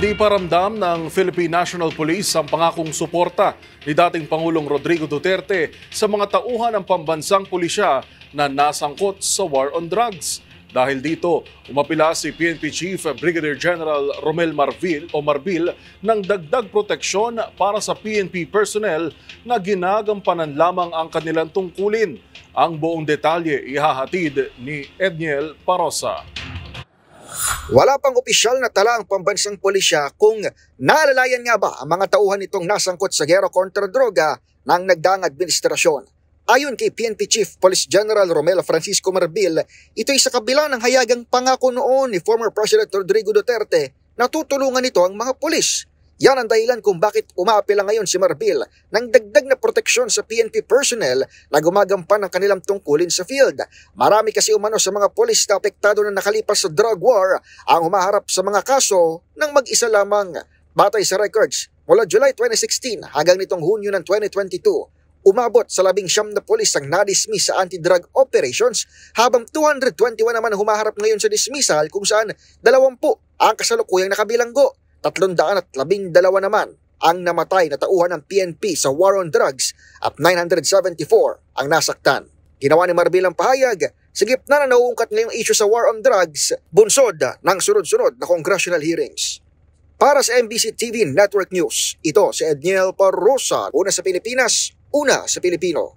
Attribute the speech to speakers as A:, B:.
A: Hindi paramdam ng Philippine National Police ang pangakong suporta ni dating Pangulong Rodrigo Duterte sa mga tauhan ng pambansang pulisya na nasangkot sa war on drugs. Dahil dito, umapila si PNP Chief Brigadier General Romel Marvil o Marbil ng dagdag proteksyon para sa PNP personnel na ginagampanan lamang ang kanilang tungkulin. Ang buong detalye ihahatid ni Edniel Parosa.
B: Wala pang opisyal na tala ang pambansang pulisya kung nalalayan nga ba ang mga tauhan nitong nasangkot sa gero kontra droga ng nagdaang administrasyon. Ayon kay PNP Chief Police General Romel Francisco Marbil, ito ay sa kabila ng hayagang pangako noon ni former President Rodrigo Duterte na tutulungan ito ang mga pulis yan ang dahilan kung bakit umaapila ngayon si Marbil ng dagdag na proteksyon sa PNP personnel na gumagampan ng kanilang tungkulin sa field. Marami kasi umano sa mga polis na apektado na nakalipas sa drug war ang humaharap sa mga kaso ng mag-isa lamang. Batay sa records, mula July 2016 hanggang nitong Hunyo ng 2022, Umabot sa labing siyam na polis ang na-dismiss sa anti-drug operations habang 221 naman humaharap ngayon sa dismissal kung saan dalawampu ang kasalukuyang nakabilanggo. 300 at 12 naman ang namatay na tauhan ng PNP sa war on drugs at 974 ang nasaktan. Ginawa ni Marbilang pahayag sa gitna na nauungkat ngayong issue sa war on drugs bunsod ng sunod-sunod na congressional hearings. Para sa MBC TV Network News, ito si Edniel Parrosa, una sa Pilipinas, una sa Pilipino.